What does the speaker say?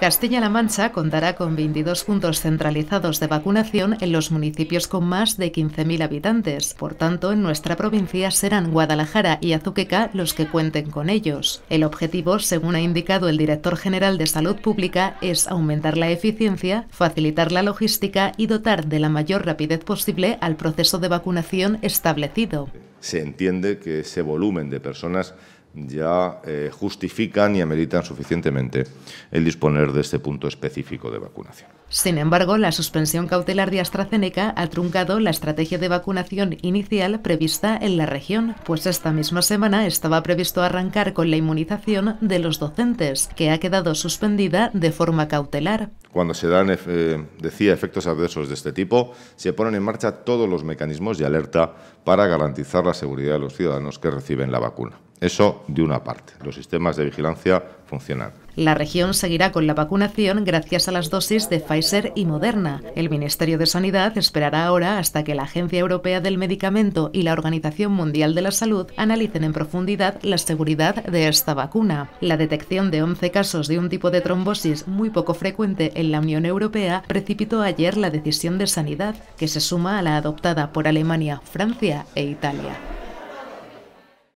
Castilla-La Mancha contará con 22 puntos centralizados de vacunación en los municipios con más de 15.000 habitantes. Por tanto, en nuestra provincia serán Guadalajara y Azuqueca los que cuenten con ellos. El objetivo, según ha indicado el director general de Salud Pública, es aumentar la eficiencia, facilitar la logística y dotar de la mayor rapidez posible al proceso de vacunación establecido se entiende que ese volumen de personas ya eh, justifican y ameritan suficientemente el disponer de este punto específico de vacunación. Sin embargo, la suspensión cautelar de AstraZeneca ha truncado la estrategia de vacunación inicial prevista en la región, pues esta misma semana estaba previsto arrancar con la inmunización de los docentes, que ha quedado suspendida de forma cautelar. Cuando se dan, eh, decía, efectos adversos de este tipo, se ponen en marcha todos los mecanismos de alerta para garantizar la seguridad de los ciudadanos que reciben la vacuna. Eso de una parte. Los sistemas de vigilancia funcionan. La región seguirá con la vacunación gracias a las dosis de Pfizer y Moderna. El Ministerio de Sanidad esperará ahora hasta que la Agencia Europea del Medicamento y la Organización Mundial de la Salud analicen en profundidad la seguridad de esta vacuna. La detección de 11 casos de un tipo de trombosis muy poco frecuente en la Unión Europea precipitó ayer la decisión de sanidad, que se suma a la adoptada por Alemania, Francia e Italia.